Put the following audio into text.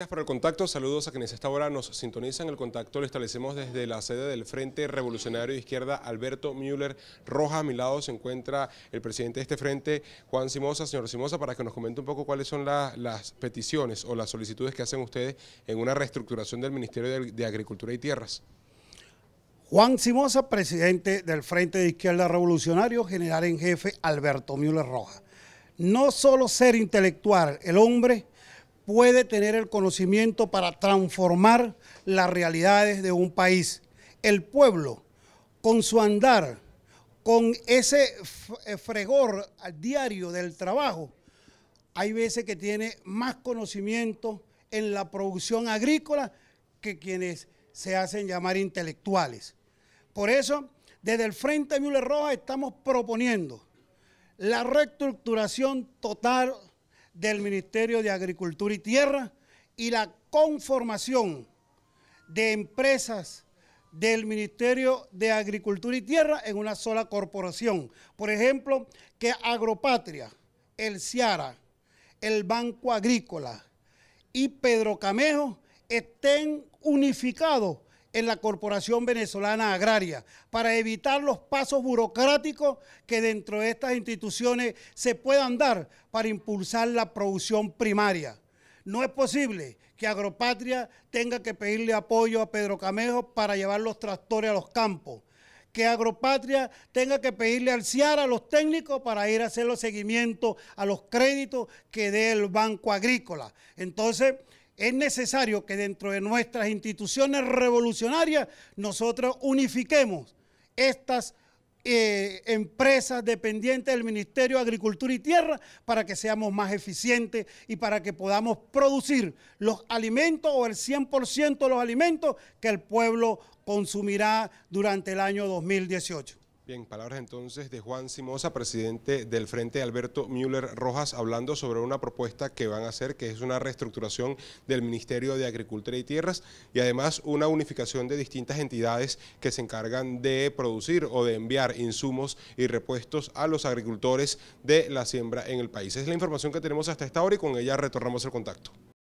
Gracias por el contacto, saludos a quienes a esta hora nos sintonizan. El contacto lo establecemos desde la sede del Frente Revolucionario de Izquierda, Alberto Müller Roja, A mi lado se encuentra el presidente de este frente, Juan Simosa. Señor Simosa, para que nos comente un poco cuáles son las peticiones o las solicitudes que hacen ustedes en una reestructuración del Ministerio de, Agricultura y Tierras. Juan Simosa, presidente del Frente de Izquierda Revolucionario, general en jefe Alberto Müller Roja, No solo ser intelectual, el hombre puede tener el conocimiento para transformar las realidades de un país. El pueblo, con su andar, con ese eh, fregor al diario del trabajo, hay veces que tiene más conocimiento en la producción agrícola que quienes se hacen llamar intelectuales. Por eso, desde el Frente Mule Roja estamos proponiendo la reestructuración total del Ministerio de Agricultura y Tierra y la conformación de empresas del Ministerio de Agricultura y Tierra en una sola corporación. Por ejemplo, que Agropatria, el Ciara, el Banco Agrícola y Pedro Camejo estén unificados en la Corporación Venezolana Agraria para evitar los pasos burocráticos que dentro de estas instituciones se puedan dar para impulsar la producción primaria. No es posible que Agropatria tenga que pedirle apoyo a Pedro Camejo para llevar los tractores a los campos que Agropatria tenga que pedirle al CIAR a los técnicos para ir a hacer los seguimientos a los créditos que dé el Banco Agrícola. Entonces, es necesario que dentro de nuestras instituciones revolucionarias nosotros unifiquemos estas eh, empresas dependientes del Ministerio de Agricultura y Tierra para que seamos más eficientes y para que podamos producir los alimentos o el 100% de los alimentos que el pueblo consumirá durante el año 2018. Bien, palabras entonces de Juan Simosa, presidente del Frente Alberto Müller Rojas, hablando sobre una propuesta que van a hacer, que es una reestructuración del Ministerio de Agricultura y Tierras y además una unificación de distintas entidades que se encargan de producir o de enviar insumos y repuestos a los agricultores de la siembra en el país. Es la información que tenemos hasta esta hora y con ella retornamos el contacto.